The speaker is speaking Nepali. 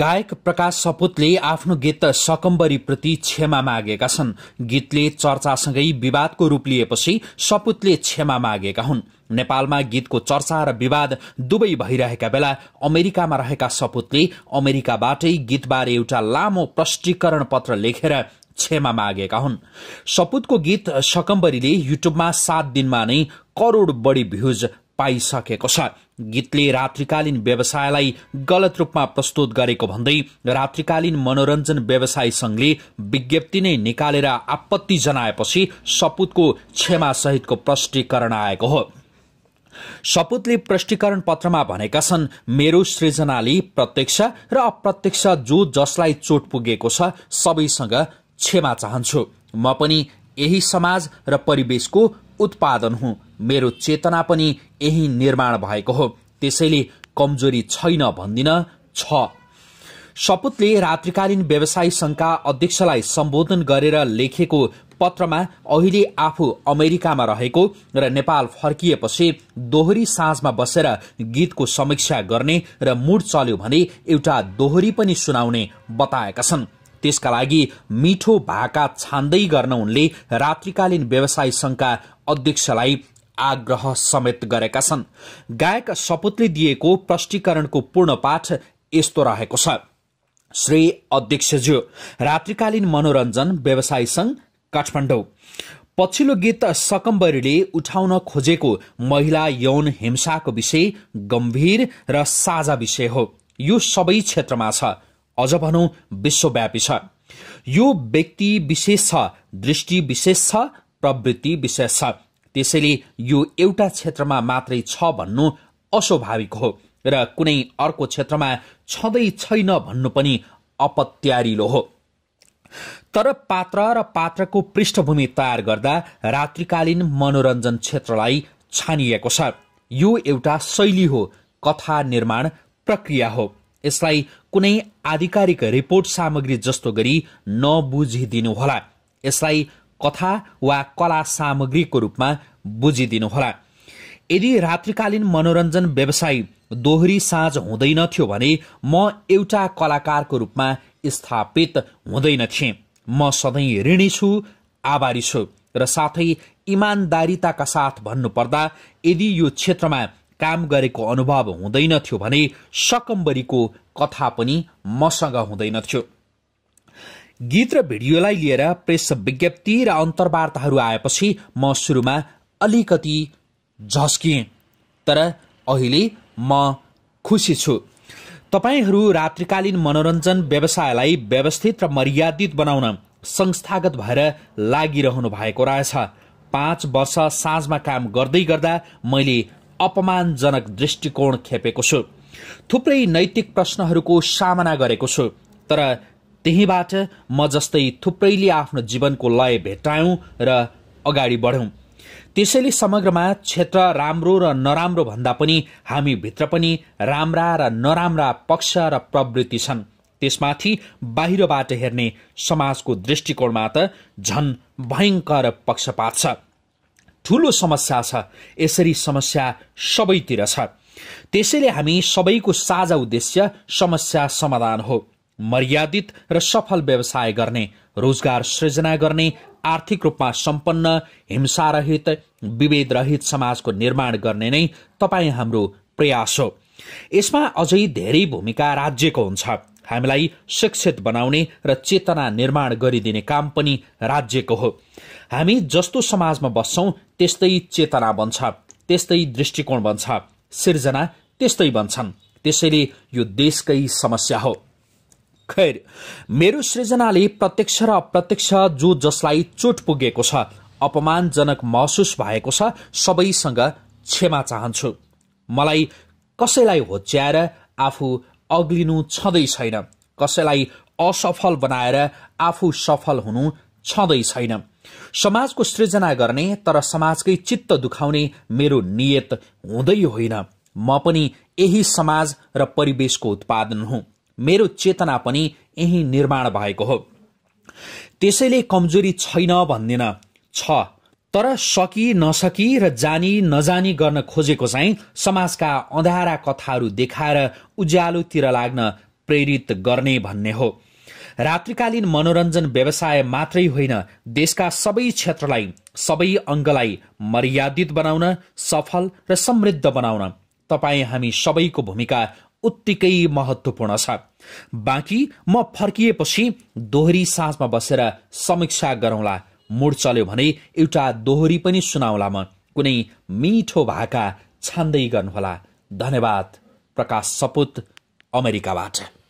गायक प्रकाश सपुतले आफ्नो गीत सकम्बरीप्रति क्षमा मागेका छन् गीतले चर्चासँगै विवादको रूप लिएपछि सपुतले क्षमा मागेका हुन् नेपालमा गीतको चर्चा र विवाद दुवै भइरहेका बेला अमेरिकामा रहेका सपुतले अमेरिकाबाटै गीतबारे एउटा लामो प्रष्टीकरण पत्र लेखेर क्षमा मागेका हुन् सपुतको गीत सकम्बरीले युट्युबमा सात दिनमा नै करोड बढी भ्यूज पाइसकेको छ गीतले रात्रिकालीन व्यवसायलाई गलत रूपमा प्रस्तुत गरेको भन्दै रात्रिकालीन मनोरञ्जन व्यवसाय संघले विज्ञप्ति नै निकालेर आपत्ति जनाएपछि सपुतको सहितको प्रष्टीकरण आएको हो सपुतले प्रष्टीकरण पत्रमा भनेका छन् मेरो सृजनाले प्रत्यक्ष र अप्रत्यक्ष जो जसलाई चोट पुगेको छ सबैसँग क्षमा चाहन्छु म पनि यही समाज र परिवेशको उत्पादन हुँ मेरो चेतना पनि यही निर्माण भएको हो त्यसैले कमजोरी छैन भन्दिन छ सपुतले रात्रिकालीन व्यवसाय संघका अध्यक्षलाई सम्बोधन गरेर लेखेको पत्रमा अहिले आफू अमेरिकामा रहेको र नेपाल फर्किएपछि दोहोरी साँझमा बसेर गीतको समीक्षा गर्ने र मुड चल्यो भने एउटा दोहोरी पनि सुनाउने बताएका छन् त्यसका लागि मिठो भाका छान्दै गर्न उनले रात्रिकालीन व्यवसाय संघका अध्यक्षलाई आग्रह समेत गरेका छन् गायक सपुतले दिएको प्रष्टीकरणको पूर्ण पाठ यस्तो रहेको छ श्री अध्यक्षज्यू रात्रिकालीन मनोरञ्जन व्यवसाय संघ काठमाडौँ पछिल्लो गीत सकम्बरीले उठाउन खोजेको महिला यौन हिंसाको विषय गम्भीर र साझा विषय हो यो सबै क्षेत्रमा छ अझ भनौँ विश्वव्यापी छ यो व्यक्ति विशेष छ दृष्टि विशेष छ प्रवृत्ति विशेष छ त्यसैले यो एउटा क्षेत्रमा मात्रै छ भन्नु अस्वाभाविक हो र कुनै अर्को क्षेत्रमा छँदै छैन भन्नु पनि अपत्यारिलो हो तर पात्र र पात्रको पृष्ठभूमि तयार गर्दा रात्रिकालीन मनोरञ्जन क्षेत्रलाई छानिएको छ यो एउटा शैली हो कथा निर्माण प्रक्रिया हो यसलाई कुनै आधिकारिक रिपोर्ट सामग्री जस्तो गरी नबुझिदिनुहोला यसलाई कथा वा कला सामग्रीको रूपमा बुझिदिनुहोला यदि रात्रिकालीन मनोरञ्जन व्यवसाय दोहोरी साँझ हुँदैन थियो भने म एउटा कलाकारको रूपमा स्थापित हुँदैन थिएँ म सधैँ ऋणी छु आभारी छु र साथै इमान्दारिताका साथ भन्नुपर्दा यदि यो क्षेत्रमा काम गरेको अनुभव हुँदैनथ्यो भने सकम्बरीको कथा पनि मसँग हुँदैनथ्यो गीत र भिडियोलाई लिएर प्रेस विज्ञप्ति र अन्तर्वार्ताहरू आएपछि म सुरुमा अलिकति झस्किएँ तर अहिले म खुसी छु तपाईँहरू रात्रिकालीन मनोरञ्जन व्यवसायलाई व्यवस्थित र मर्यादित बनाउन संस्थागत भएर लागिरहनु भएको रहेछ पाँच वर्ष साँझमा काम गर्दै गर्दा मैले अपमानजनक दृष्टिकोण खेपेको छु थुप्रै नैतिक प्रश्नहरूको सामना गरेको छु तर त्यहीँबाट म जस्तै थुप्रैले आफ्नो जीवनको लय भेटायौँ र अगाडि बढ्यौँ त्यसैले समग्रमा क्षेत्र राम्रो र नराम्रो भन्दा पनि हामीभित्र पनि राम्रा र नराम्रा पक्ष र प्रवृत्ति छन् त्यसमाथि बाहिरबाट हेर्ने समाजको दृष्टिकोणमा त झन भयङ्कर पक्षपात छ ठूलो समस्या छ यसरी समस्या सबैतिर छ त्यसैले हामी सबैको साझा उद्देश्य समस्या समाधान हो मर्यादित र सफल व्यवसाय गर्ने रोजगार सृजना गर्ने आर्थिक रूपमा सम्पन्न हिंसारहित रहित समाजको निर्माण गर्ने नै तपाईँ हाम्रो प्रयास हो यसमा अझै धेरै भूमिका राज्यको हुन्छ हामीलाई शिक्षित बनाउने र चेतना निर्माण गरिदिने काम पनि राज्यको हो हामी जस्तो समाजमा बस्छौँ त्यस्तै चेतना बन्छ त्यस्तै दृष्टिकोण बन्छ सिर्जना त्यस्तै बन्छन् त्यसैले यो देशकै समस्या हो खैर मेरो सृजनाले प्रत्यक्ष र अप्रत्यक्ष जो जसलाई चोट पुगेको छ अपमानजनक महसुस भएको छ सबैसँग क्षमा चाहन्छु मलाई कसैलाई होच्याएर आफू अग्लिनु छँदै छैन कसैलाई असफल बनाएर आफू सफल हुनु छँदै छैन समाजको सृजना गर्ने तर समाजकै चित्त दुखाउने मेरो नियत हुँदै होइन म पनि यही समाज र परिवेशको उत्पादन हुँ मेरो चेतना पनि यही निर्माण भएको हो त्यसैले कमजोरी छैन भन्दिन छ तर सकी नसकी र जानी नजानी गर्न खोजेको चाहिँ समाजका अँधारा कथाहरू देखाएर उज्यालोतिर लाग्न प्रेरित गर्ने भन्ने हो रात्रिकालीन मनोरञ्जन व्यवसाय मात्रै होइन देशका सबै क्षेत्रलाई सबै अङ्गलाई मर्यादित बनाउन सफल र समृद्ध बनाउन तपाईँ हामी सबैको भूमिका उत्तिकै महत्वपूर्ण छ बाँकी म फर्किएपछि दोहोरी साँझमा बसेर समीक्षा गरौँला मुड चल्यो भने एउटा दोहोरी पनि सुनाउला म कुनै मिठो भाका छान्दै गर्नुहोला धन्यवाद प्रकाश सपुत अमेरिकाबाट